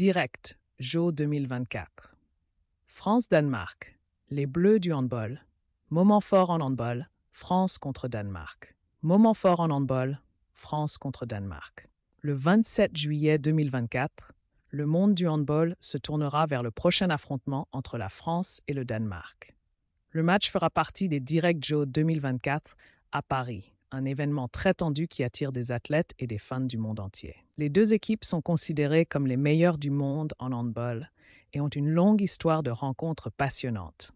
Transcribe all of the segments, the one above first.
Direct, Joe 2024. France-Danemark. Les Bleus du handball. Moment fort en handball. France contre Danemark. Moment fort en handball. France contre Danemark. Le 27 juillet 2024, le monde du handball se tournera vers le prochain affrontement entre la France et le Danemark. Le match fera partie des Direct Joe 2024 à Paris un événement très tendu qui attire des athlètes et des fans du monde entier. Les deux équipes sont considérées comme les meilleures du monde en handball et ont une longue histoire de rencontres passionnantes.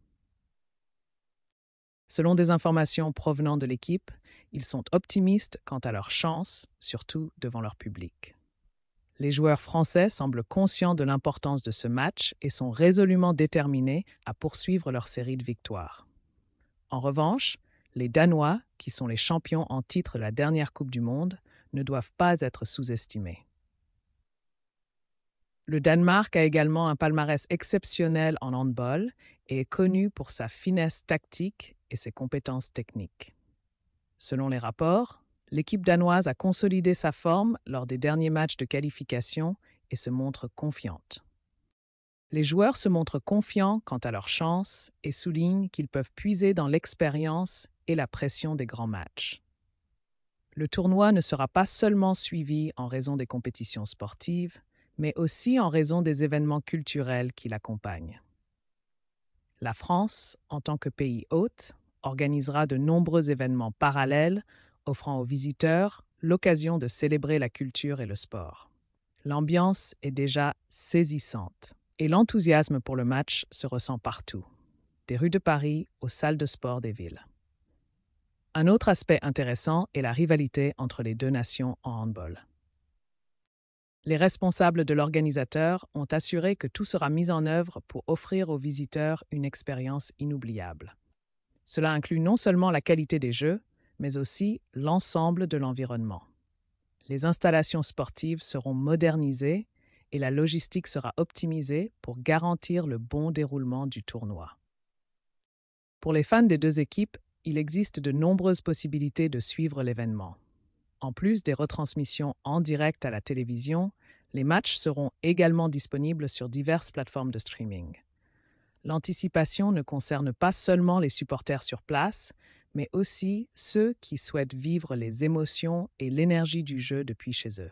Selon des informations provenant de l'équipe, ils sont optimistes quant à leurs chances, surtout devant leur public. Les joueurs français semblent conscients de l'importance de ce match et sont résolument déterminés à poursuivre leur série de victoires. En revanche, les Danois, qui sont les champions en titre de la dernière Coupe du Monde, ne doivent pas être sous-estimés. Le Danemark a également un palmarès exceptionnel en handball et est connu pour sa finesse tactique et ses compétences techniques. Selon les rapports, l'équipe danoise a consolidé sa forme lors des derniers matchs de qualification et se montre confiante. Les joueurs se montrent confiants quant à leurs chances et soulignent qu'ils peuvent puiser dans l'expérience et la pression des grands matchs. Le tournoi ne sera pas seulement suivi en raison des compétitions sportives, mais aussi en raison des événements culturels qui l'accompagnent. La France, en tant que pays hôte, organisera de nombreux événements parallèles, offrant aux visiteurs l'occasion de célébrer la culture et le sport. L'ambiance est déjà saisissante et l'enthousiasme pour le match se ressent partout, des rues de Paris aux salles de sport des villes. Un autre aspect intéressant est la rivalité entre les deux nations en handball. Les responsables de l'organisateur ont assuré que tout sera mis en œuvre pour offrir aux visiteurs une expérience inoubliable. Cela inclut non seulement la qualité des jeux, mais aussi l'ensemble de l'environnement. Les installations sportives seront modernisées et la logistique sera optimisée pour garantir le bon déroulement du tournoi. Pour les fans des deux équipes, il existe de nombreuses possibilités de suivre l'événement. En plus des retransmissions en direct à la télévision, les matchs seront également disponibles sur diverses plateformes de streaming. L'anticipation ne concerne pas seulement les supporters sur place, mais aussi ceux qui souhaitent vivre les émotions et l'énergie du jeu depuis chez eux.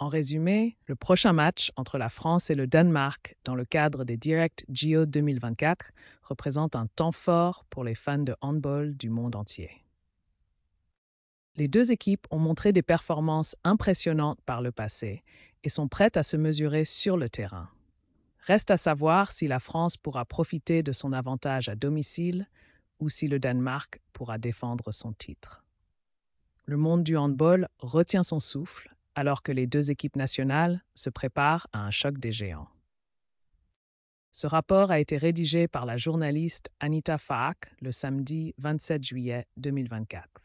En résumé, le prochain match entre la France et le Danemark dans le cadre des Direct Geo 2024 représente un temps fort pour les fans de handball du monde entier. Les deux équipes ont montré des performances impressionnantes par le passé et sont prêtes à se mesurer sur le terrain. Reste à savoir si la France pourra profiter de son avantage à domicile ou si le Danemark pourra défendre son titre. Le monde du handball retient son souffle alors que les deux équipes nationales se préparent à un choc des géants. Ce rapport a été rédigé par la journaliste Anita Faak le samedi 27 juillet 2024.